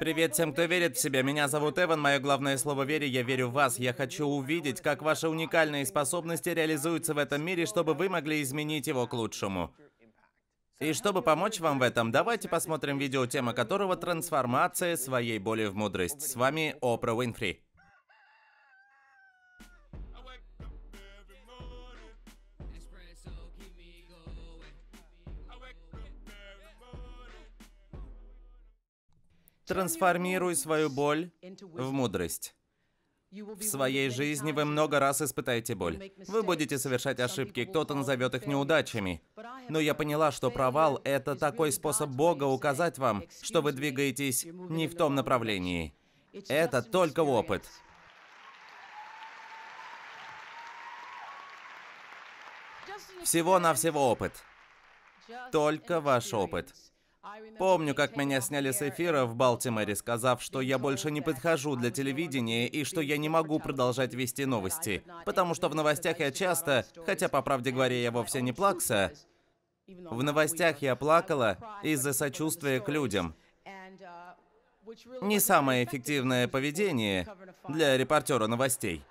Привет всем, кто верит в себя. Меня зовут Эван, мое главное слово «вере». Я верю в вас. Я хочу увидеть, как ваши уникальные способности реализуются в этом мире, чтобы вы могли изменить его к лучшему. И чтобы помочь вам в этом, давайте посмотрим видео, тема которого «Трансформация своей боли в мудрость». С вами Опра Уинфри. Трансформируй свою боль в мудрость. В своей жизни вы много раз испытаете боль. Вы будете совершать ошибки, кто-то назовет их неудачами. Но я поняла, что провал — это такой способ Бога указать вам, что вы двигаетесь не в том направлении. Это только опыт. Всего-навсего опыт. Только ваш опыт. Помню, как меня сняли с эфира в Балтиморе, сказав, что я больше не подхожу для телевидения и что я не могу продолжать вести новости. Потому что в новостях я часто, хотя, по правде говоря, я вовсе не плакса, в новостях я плакала из-за сочувствия к людям. Не самое эффективное поведение для репортера новостей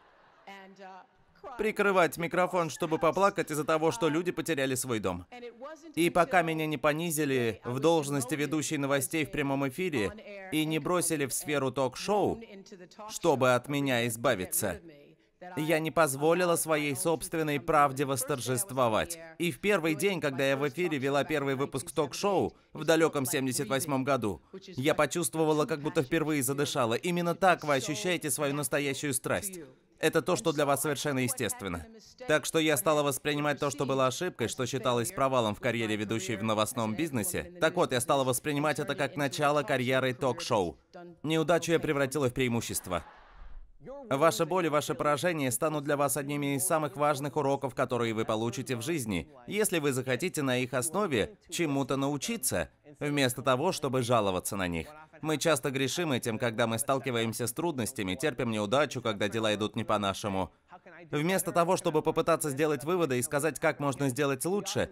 прикрывать микрофон, чтобы поплакать из-за того, что люди потеряли свой дом. И пока меня не понизили в должности ведущей новостей в прямом эфире и не бросили в сферу ток-шоу, чтобы от меня избавиться, я не позволила своей собственной правде восторжествовать. И в первый день, когда я в эфире вела первый выпуск ток-шоу в далеком 78 м году, я почувствовала, как будто впервые задышала. Именно так вы ощущаете свою настоящую страсть это то, что для вас совершенно естественно. Так что я стала воспринимать то, что было ошибкой, что считалось провалом в карьере ведущей в новостном бизнесе. Так вот, я стала воспринимать это как начало карьеры ток-шоу. Неудачу я превратила в преимущество. Ваша боль и ваше поражение станут для вас одними из самых важных уроков, которые вы получите в жизни, если вы захотите на их основе чему-то научиться, вместо того, чтобы жаловаться на них. Мы часто грешим этим, когда мы сталкиваемся с трудностями, терпим неудачу, когда дела идут не по-нашему. Вместо того, чтобы попытаться сделать выводы и сказать, как можно сделать лучше,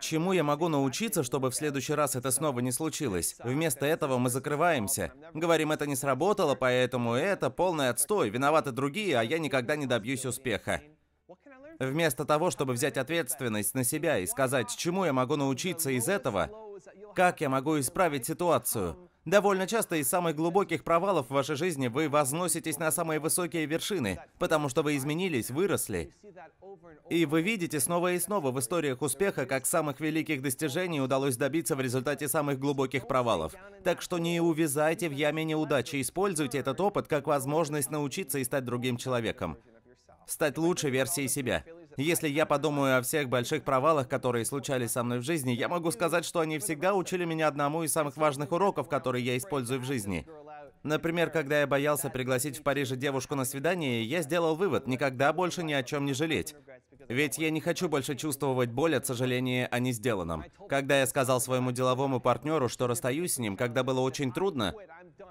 чему я могу научиться, чтобы в следующий раз это снова не случилось, вместо этого мы закрываемся. Говорим, это не сработало, поэтому это полный отстой, виноваты другие, а я никогда не добьюсь успеха. Вместо того, чтобы взять ответственность на себя и сказать, чему я могу научиться из этого, как я могу исправить ситуацию, Довольно часто из самых глубоких провалов в вашей жизни вы возноситесь на самые высокие вершины, потому что вы изменились, выросли. И вы видите снова и снова в историях успеха, как самых великих достижений удалось добиться в результате самых глубоких провалов. Так что не увязайте в яме неудачи, используйте этот опыт как возможность научиться и стать другим человеком. Стать лучшей версией себя. Если я подумаю о всех больших провалах, которые случались со мной в жизни, я могу сказать, что они всегда учили меня одному из самых важных уроков, которые я использую в жизни. Например, когда я боялся пригласить в Париже девушку на свидание, я сделал вывод – никогда больше ни о чем не жалеть. Ведь я не хочу больше чувствовать боль от сожаления о несделанном. Когда я сказал своему деловому партнеру, что расстаюсь с ним, когда было очень трудно,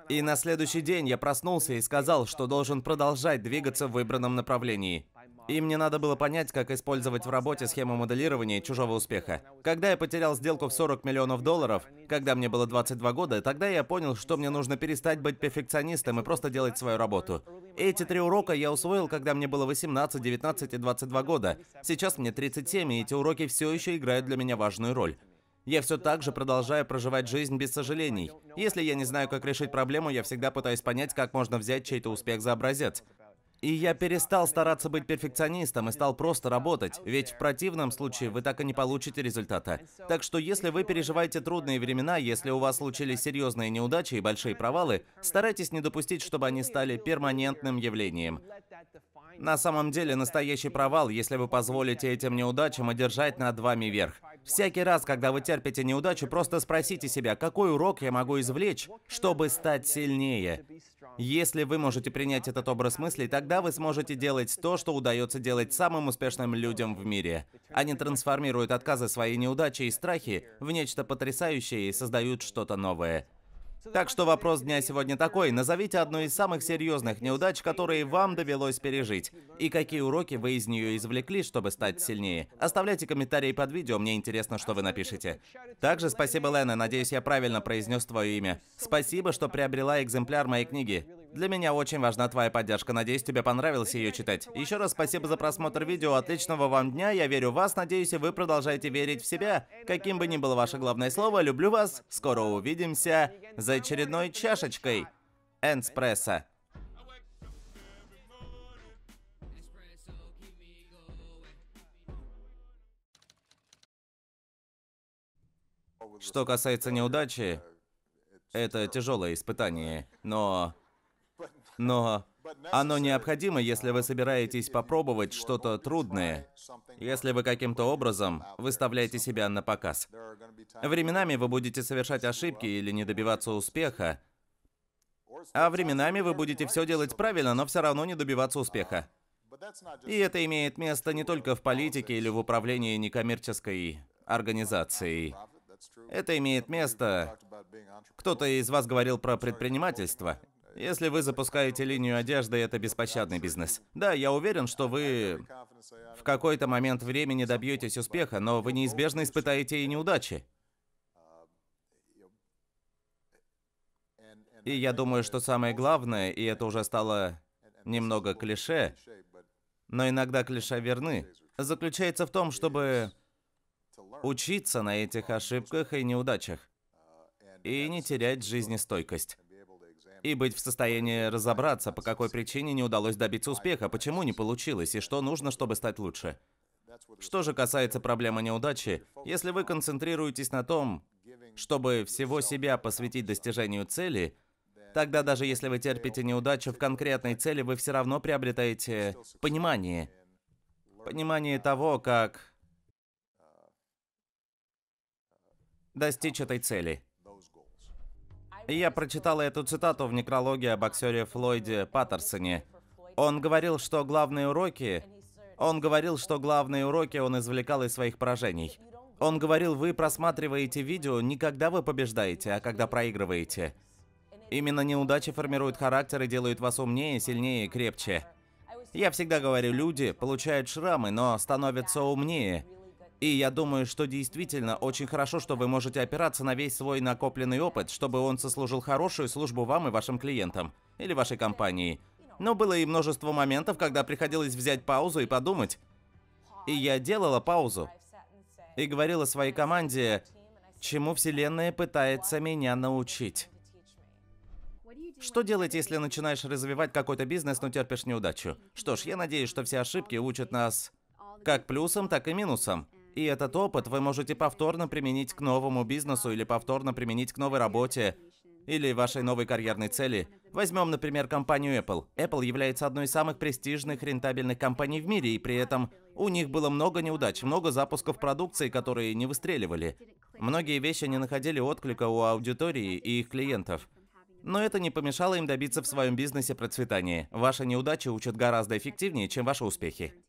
и на следующий день я проснулся и сказал, что должен продолжать двигаться в выбранном направлении. И мне надо было понять, как использовать в работе схему моделирования чужого успеха. Когда я потерял сделку в 40 миллионов долларов, когда мне было 22 года, тогда я понял, что мне нужно перестать быть перфекционистом и просто делать свою работу. Эти три урока я усвоил, когда мне было 18, 19 и 22 года. Сейчас мне 37, и эти уроки все еще играют для меня важную роль. Я все так же продолжаю проживать жизнь без сожалений. Если я не знаю, как решить проблему, я всегда пытаюсь понять, как можно взять чей-то успех за образец. И я перестал стараться быть перфекционистом и стал просто работать, ведь в противном случае вы так и не получите результата. Так что если вы переживаете трудные времена, если у вас случились серьезные неудачи и большие провалы, старайтесь не допустить, чтобы они стали перманентным явлением. На самом деле настоящий провал, если вы позволите этим неудачам одержать над вами верх. Всякий раз, когда вы терпите неудачу, просто спросите себя, какой урок я могу извлечь, чтобы стать сильнее. Если вы можете принять этот образ мыслей, тогда вы сможете делать то, что удается делать самым успешным людям в мире. Они трансформируют отказы своей неудачи и страхи в нечто потрясающее и создают что-то новое. Так что вопрос дня сегодня такой. Назовите одну из самых серьезных неудач, которые вам довелось пережить. И какие уроки вы из нее извлекли, чтобы стать сильнее. Оставляйте комментарии под видео, мне интересно, что вы напишете. Также спасибо, Лена, надеюсь, я правильно произнес твое имя. Спасибо, что приобрела экземпляр моей книги. Для меня очень важна твоя поддержка. Надеюсь, тебе понравилось ее читать. Еще раз спасибо за просмотр видео. Отличного вам дня. Я верю в вас. Надеюсь, вы продолжаете верить в себя. Каким бы ни было ваше главное слово, люблю вас. Скоро увидимся за очередной чашечкой. Энспресса. Что касается неудачи, это тяжелое испытание, но но оно необходимо, если вы собираетесь попробовать что-то трудное, если вы каким-то образом выставляете себя на показ. Временами вы будете совершать ошибки или не добиваться успеха, а временами вы будете все делать правильно, но все равно не добиваться успеха. И это имеет место не только в политике или в управлении некоммерческой организацией. Это имеет место... Кто-то из вас говорил про предпринимательство. Если вы запускаете линию одежды, это беспощадный бизнес. Да, я уверен, что вы в какой-то момент времени добьетесь успеха, но вы неизбежно испытаете и неудачи. И я думаю, что самое главное, и это уже стало немного клише, но иногда клише верны, заключается в том, чтобы учиться на этих ошибках и неудачах и не терять жизнестойкость и быть в состоянии разобраться, по какой причине не удалось добиться успеха, почему не получилось и что нужно, чтобы стать лучше. Что же касается проблемы неудачи, если вы концентрируетесь на том, чтобы всего себя посвятить достижению цели, тогда даже если вы терпите неудачу в конкретной цели, вы все равно приобретаете понимание. Понимание того, как достичь этой цели. Я прочитала эту цитату в некрологе о боксере Флойде Паттерсоне. Он говорил, что главные уроки... Он говорил, что главные уроки он извлекал из своих поражений. Он говорил, вы просматриваете видео не когда вы побеждаете, а когда проигрываете. Именно неудачи формируют характер и делают вас умнее, сильнее и крепче. Я всегда говорю, люди получают шрамы, но становятся умнее. И я думаю, что действительно очень хорошо, что вы можете опираться на весь свой накопленный опыт, чтобы он сослужил хорошую службу вам и вашим клиентам, или вашей компании. Но было и множество моментов, когда приходилось взять паузу и подумать. И я делала паузу. И говорила своей команде, чему Вселенная пытается меня научить. Что делать, если начинаешь развивать какой-то бизнес, но терпишь неудачу? Что ж, я надеюсь, что все ошибки учат нас как плюсом, так и минусом. И этот опыт вы можете повторно применить к новому бизнесу или повторно применить к новой работе или вашей новой карьерной цели. Возьмем, например, компанию Apple. Apple является одной из самых престижных, рентабельных компаний в мире, и при этом у них было много неудач, много запусков продукции, которые не выстреливали. Многие вещи не находили отклика у аудитории и их клиентов. Но это не помешало им добиться в своем бизнесе процветания. Ваши неудачи учат гораздо эффективнее, чем ваши успехи.